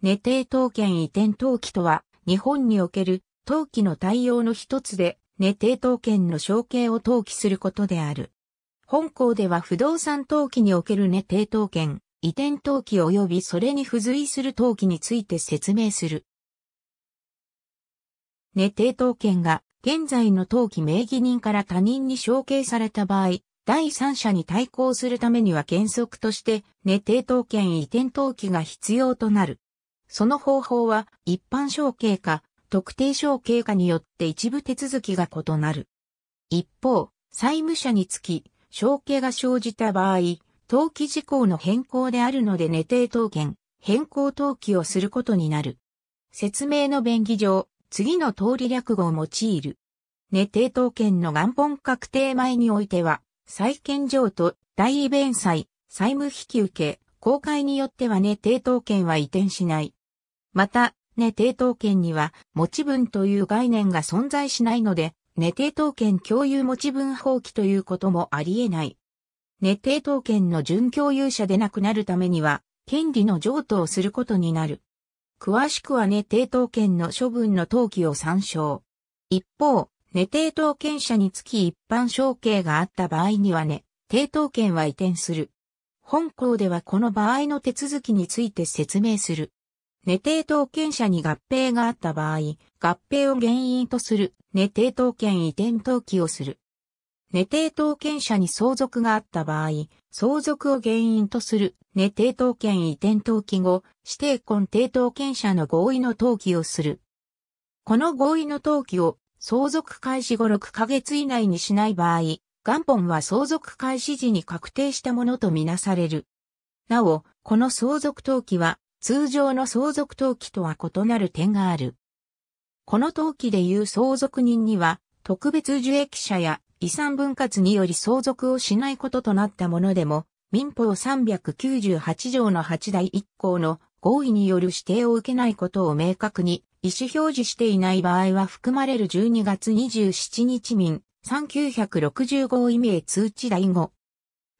寝帝当権移転登記とは、日本における登記の対応の一つで、寝帝当権の承継を登記することである。本校では不動産登記における寝帝当権、移転登記及びそれに付随する登記について説明する。寝帝当権が現在の登記名義人から他人に承継された場合、第三者に対抗するためには原則として、寝定当権移転登記が必要となる。その方法は一般承継か特定承継かによって一部手続きが異なる。一方、債務者につき、承継が生じた場合、登記事項の変更であるので寝定当権、変更登記をすることになる。説明の便宜上、次の通り略語を用いる。寝定当権の元本確定前においては、債権譲渡、代位弁済、債務引き受け、公開によっては寝定当権は移転しない。また、根抵当権には持ち分という概念が存在しないので、根抵当権共有持ち分放棄ということもあり得ない。根抵当権の準共有者でなくなるためには、権利の譲渡をすることになる。詳しくは根抵当権の処分の登記を参照。一方、根抵当権者につき一般承継があった場合には根、抵当権は移転する。本項ではこの場合の手続きについて説明する。寝定当権者に合併があった場合、合併を原因とする寝定当権移転登記をする。寝定当権者に相続があった場合、相続を原因とする寝定当権移転登記後、指定婚定当権者の合意の登記をする。この合意の登記を相続開始後6ヶ月以内にしない場合、元本は相続開始時に確定したものとみなされる。なお、この相続登記は通常の相続登記とは異なる点がある。この登記でいう相続人には、特別受益者や遺産分割により相続をしないこととなったものでも、民法398条の8第1項の合意による指定を受けないことを明確に意思表示していない場合は含まれる12月27日民3 9 6 5位意名通知第5。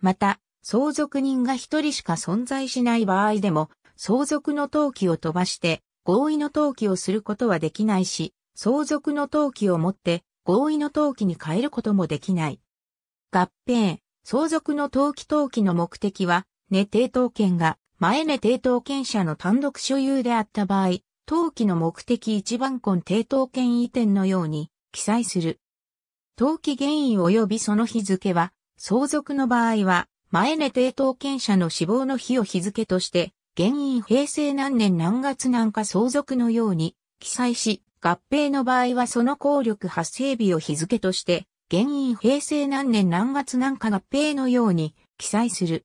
また、相続人が一人しか存在しない場合でも、相続の登記を飛ばして合意の登記をすることはできないし、相続の登記をもって合意の登記に変えることもできない。合併、相続の登記登記の目的は、寝抵当権が前寝抵当権者の単独所有であった場合、登記の目的一番根抵当権移転のように記載する。登記原因及びその日付は、相続の場合は、前寝抵当権者の死亡の日を日付として、原因平成何年何月何か相続のように記載し、合併の場合はその効力発生日を日付として、原因平成何年何月何か合併のように記載する。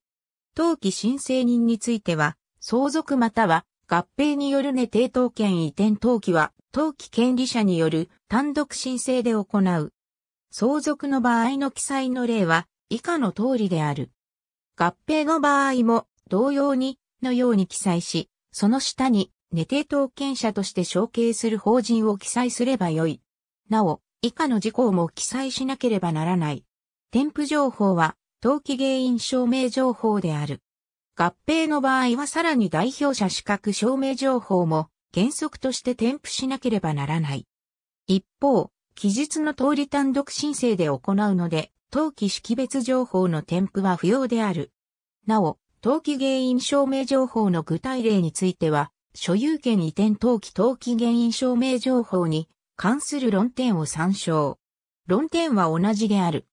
登記申請人については、相続または合併によるね定当権移転登記は、登記権利者による単独申請で行う。相続の場合の記載の例は、以下の通りである。合併の場合も、同様に、のように記載し、その下に、寝て当権者として承継する法人を記載すればよい。なお、以下の事項も記載しなければならない。添付情報は、登記原因証明情報である。合併の場合はさらに代表者資格証明情報も原則として添付しなければならない。一方、記述の通り単独申請で行うので、登記識別情報の添付は不要である。なお、登記原因証明情報の具体例については、所有権移転登記登記原因証明情報に関する論点を参照。論点は同じである。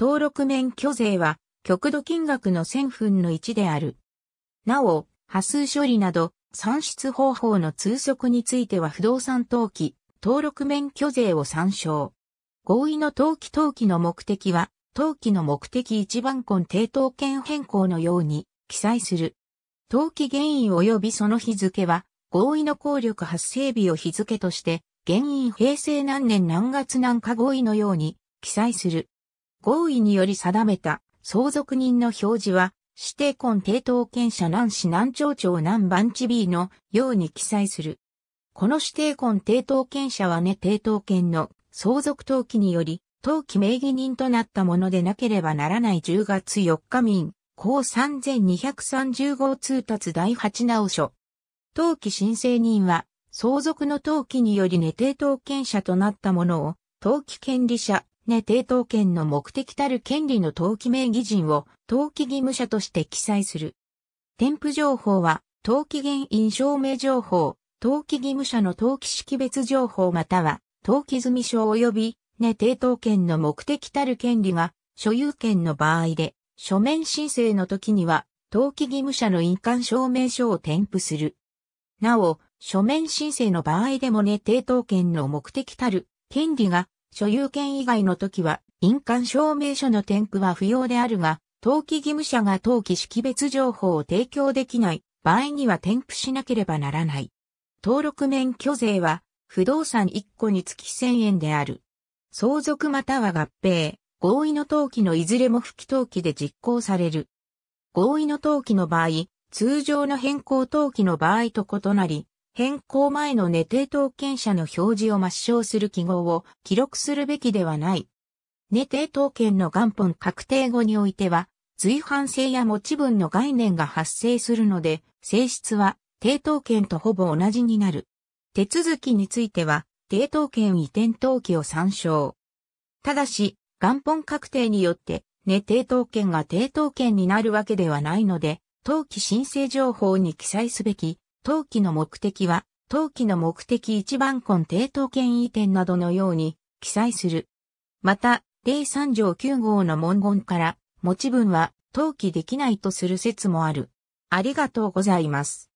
登録免許税は、極度金額の1000分の1である。なお、波数処理など、算出方法の通則については不動産登記、登録免許税を参照。合意の登記登記の目的は、登記の目的一番根抵当権変更のように、記載する。登記原因及びその日付は、合意の効力発生日を日付として、原因平成何年何月何日合意のように記載する。合意により定めた相続人の表示は、指定婚抵当権者南市南町長南番地 B のように記載する。この指定婚抵当権者はね抵当権の相続登記により、登記名義人となったものでなければならない10月4日民、公3230号通達第8直書。登記申請人は、相続の登記により寝定当権者となったものを、登記権利者、寝定当権の目的たる権利の登記名義人を、登記義務者として記載する。添付情報は、登記原因証明情報、登記義務者の登記識別情報または、登記済証及び、寝定当権の目的たる権利が、所有権の場合で、書面申請の時には、登記義務者の印鑑証明書を添付する。なお、書面申請の場合でもね抵当権の目的たる権利が所有権以外の時は印鑑証明書の添付は不要であるが、登記義務者が登記識別情報を提供できない場合には添付しなければならない。登録免許税は不動産1個につき1000円である。相続または合併、合意の登記のいずれも不記登記で実行される。合意の登記の場合、通常の変更登記の場合と異なり、変更前の寝定当権者の表示を抹消する記号を記録するべきではない。寝定当権の元本確定後においては、随伴性や持ち分の概念が発生するので、性質は定当権とほぼ同じになる。手続きについては、定当権移転登記を参照。ただし、元本確定によって、ね抵当権が抵当権になるわけではないので、登記申請情報に記載すべき、登記の目的は、登記の目的一番根抵当権移転などのように記載する。また、例3条9号の文言から、持ち分は登記できないとする説もある。ありがとうございます。